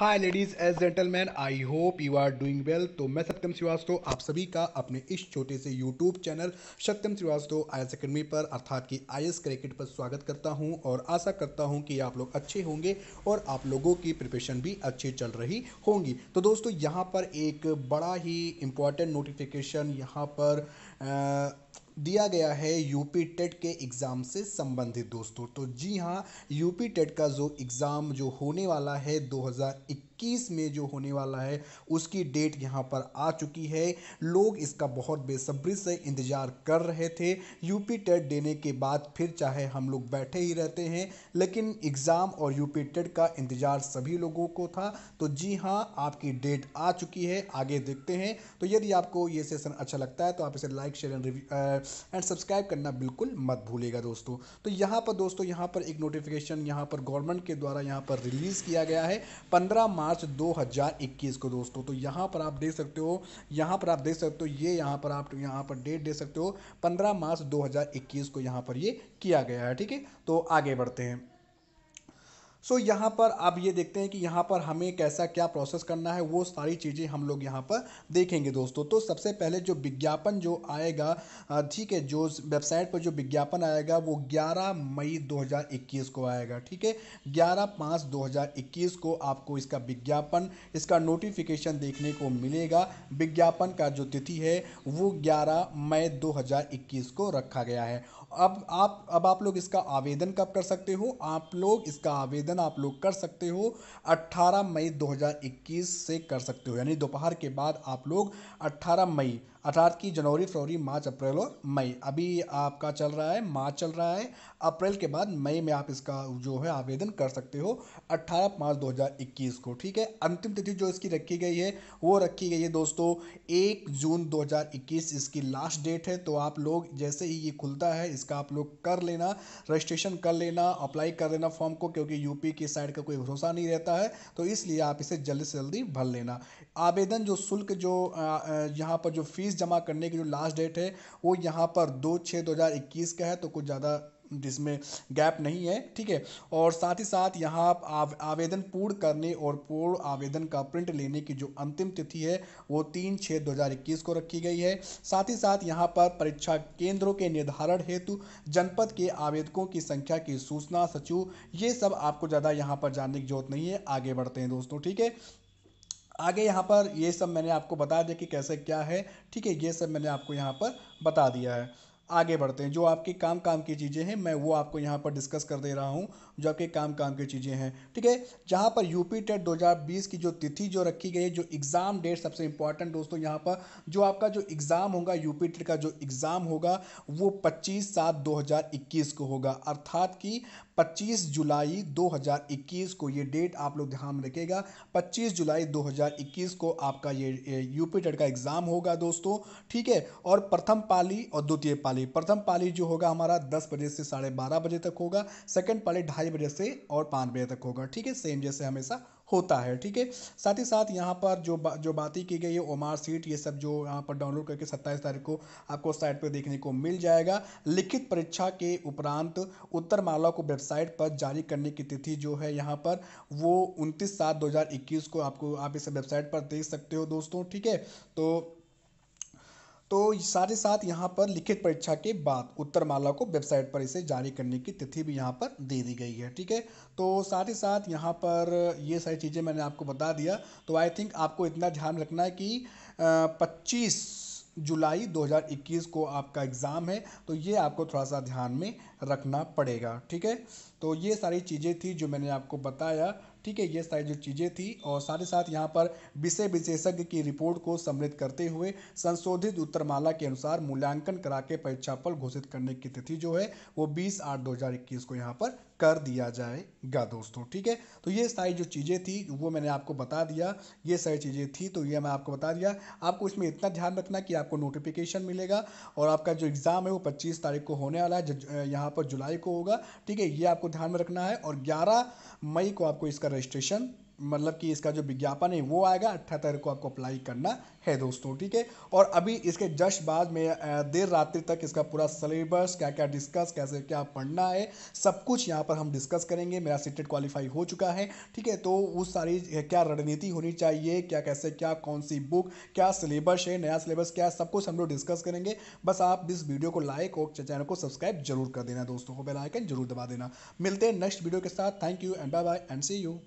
हाय ladies एज gentlemen I hope you are doing well तो मैं सत्यम श्रीवास्तव आप सभी का अपने इस छोटे से YouTube channel Satyam Srivastava I S academy पर अर्थात की आई एस क्रिकेट पर स्वागत करता हूं और आशा करता हूं कि आप लोग अच्छे होंगे और आप लोगों की प्रिपरेशन भी अच्छी चल रही होंगी तो दोस्तों यहाँ पर एक बड़ा ही इम्पॉर्टेंट नोटिफिकेशन यहाँ पर आ, दिया गया है यूपी टेट के एग्ज़ाम से संबंधित दोस्तों तो जी हाँ यूपी टेट का जो एग्ज़ाम जो होने वाला है 21 में जो होने वाला है उसकी डेट यहाँ पर आ चुकी है लोग इसका बहुत बेसब्री से इंतज़ार कर रहे थे यूपी टेट देने के बाद फिर चाहे हम लोग बैठे ही रहते हैं लेकिन एग्ज़ाम और यूपी टेट का इंतज़ार सभी लोगों को था तो जी हाँ आपकी डेट आ चुकी है आगे देखते हैं तो यदि आपको ये सेशन अच्छा लगता है तो आप इसे like share and and subscribe करना बिल्कुल मत भूलेगा दोस्तों तो यहाँ पर दोस्तों यहाँ पर एक नोटिफिकेशन यहाँ पर गवर्नमेंट के द्वारा यहाँ पर रिलीज़ किया गया है पंद्रह मार्च मार्च 2021 को दोस्तों तो यहाँ पर आप देख सकते हो यहाँ पर आप देख सकते हो ये यहाँ पर आप यहाँ पर डेट दे सकते हो 15 मार्च 2021 को यहाँ पर ये किया गया है ठीक है तो आगे बढ़ते हैं सो so, यहाँ पर आप ये देखते हैं कि यहाँ पर हमें कैसा क्या प्रोसेस करना है वो सारी चीज़ें हम लोग यहाँ पर देखेंगे दोस्तों तो सबसे पहले जो विज्ञापन जो आएगा ठीक है जो वेबसाइट पर जो विज्ञापन आएगा वो 11 मई 2021 को आएगा ठीक है 11 पाँच 2021 को आपको इसका विज्ञापन इसका नोटिफिकेशन देखने को मिलेगा विज्ञापन का जो तिथि है वो ग्यारह मई दो को रखा गया है अब आप अब आप लोग इसका आवेदन कब कर सकते हो आप लोग इसका आवेदन आवेदन आप लोग कर सकते हो 18 मई 2021 से कर सकते हो यानी दोपहर के बाद आप लोग 18 मई अर्थात की जनवरी फरवरी मार्च अप्रैल और मई अभी आपका चल रहा है मार्च चल रहा है अप्रैल के बाद मई में आप इसका जो है आवेदन कर सकते हो 18 मार्च 2021 को ठीक है अंतिम तिथि जो इसकी रखी गई है वो रखी गई है दोस्तों एक जून 2021 इसकी लास्ट डेट है तो आप लोग जैसे ही ये खुलता है इसका आप लोग कर लेना रजिस्ट्रेशन कर लेना अप्लाई कर लेना फॉर्म को क्योंकि यूपी की साइड का कोई भरोसा नहीं रहता है तो इसलिए आप इसे जल्दी से जल्दी भर लेना आवेदन जो शुल्क जो यहाँ पर जो फ़ीस जमा करने की जो लास्ट डेट है वो यहाँ पर दो छः दो हज़ार इक्कीस का है तो कुछ ज़्यादा जिसमें गैप नहीं है ठीक है और साथ ही साथ यहाँ आप आवेदन पूर्ण करने और पूर्ण आवेदन का प्रिंट लेने की जो अंतिम तिथि है वो तीन छः दो हज़ार इक्कीस को रखी गई है साथ ही साथ यहाँ पर परीक्षा केंद्रों के निर्धारण हेतु जनपद के आवेदकों की संख्या की सूचना सचिव ये सब आपको ज़्यादा यहाँ पर जानने की जरूरत नहीं है आगे बढ़ते हैं दोस्तों ठीक है आगे यहाँ पर ये सब मैंने आपको बता दिया कि कैसे क्या है ठीक है ये सब मैंने आपको यहाँ पर बता दिया है आगे बढ़ते हैं जो आपके काम काम की चीज़ें हैं मैं वो आपको यहाँ पर डिस्कस कर दे रहा हूँ जो आपके काम काम की चीज़ें हैं ठीक है जहाँ पर यूपी टेट 2020 की जो तिथि जो रखी गई है जो एग्ज़ाम डेट सबसे इंपॉर्टेंट दोस्तों यहाँ पर जो आपका जो एग्ज़ाम होगा यूपी टेट का जो एग्ज़ाम होगा वो पच्चीस सात दो को होगा अर्थात कि 25 जुलाई 2021 को ये डेट आप लोग ध्यान में रखेगा 25 जुलाई 2021 को आपका ये यूपी टेट का एग्ज़ाम होगा दोस्तों ठीक है और प्रथम पाली और द्वितीय पाली पाली प्रथम पाली जो होगा हमारा दस बजे से साढ़े बारह बजे तक होगा सेकेंड पाली ढाई बजे से और पाँच बजे तक होगा ठीक है सेम जैसे हमेशा होता है ठीक है साथ ही साथ यहाँ पर जो बा, जो बातें की गई है ओमार सीट ये सब जो यहाँ पर डाउनलोड करके सत्ताईस तारीख को आपको साइट पर देखने को मिल जाएगा लिखित परीक्षा के उपरांत उत्तर माला को वेबसाइट पर जारी करने की तिथि जो है यहाँ पर वो उनतीस सात दो को आपको आप इस वेबसाइट पर देख सकते हो दोस्तों ठीक है तो तो साथ ही साथ यहाँ पर लिखित परीक्षा के बाद उत्तरमाला को वेबसाइट पर इसे जारी करने की तिथि भी यहाँ पर दे दी गई है ठीक है तो साथ ही साथ यहाँ पर ये सारी चीज़ें मैंने आपको बता दिया तो आई थिंक आपको इतना ध्यान रखना है कि पच्चीस जुलाई 2021 को आपका एग्ज़ाम है तो ये आपको थोड़ा सा ध्यान में रखना पड़ेगा ठीक है तो ये सारी चीज़ें थी जो मैंने आपको बताया ठीक है ये सारी जो चीज़ें थी और साथ ही साथ यहाँ पर विषय विशेषज्ञ की रिपोर्ट को सम्मिलित करते हुए संशोधित उत्तरमाला के अनुसार मूल्यांकन करा के परीक्षाफल घोषित करने की तिथि जो है वो बीस आठ दो को यहाँ पर कर दिया जाएगा दोस्तों ठीक है तो ये सारी जो चीज़ें थी वो मैंने आपको बता दिया ये सारी चीज़ें थी तो ये मैं आपको बता दिया आपको इसमें इतना ध्यान रखना कि आपको नोटिफिकेशन मिलेगा और आपका जो एग्ज़ाम है वो पच्चीस तारीख को होने वाला है यहाँ पर जुलाई को होगा ठीक है ये आपको ध्यान में रखना है और ग्यारह मई को आपको इसका रजिस्ट्रेशन मतलब कि इसका जो विज्ञापन है वो आएगा अट्ठारह तारीख को आपको अप्लाई करना है दोस्तों ठीक है और अभी इसके जस्ट बाद में देर रात्रि तक इसका पूरा सिलेबस क्या क्या डिस्कस कैसे क्या पढ़ना है सब कुछ यहाँ पर हम डिस्कस करेंगे मेरा सीटेट क्वालिफाई हो चुका है ठीक है तो उस सारी क्या रणनीति होनी चाहिए क्या कैसे क्या कौन सी बुक क्या सिलेबस है नया सिलेबस क्या है सब कुछ हम लोग डिस्कस करेंगे बस आप इस वीडियो को लाइक और चैनल को सब्सक्राइब जरूर कर देना दोस्तों को बेलाइकन जरूर दबा देना मिलते हैं नेक्स्ट वीडियो के साथ thank you and bye bye and see you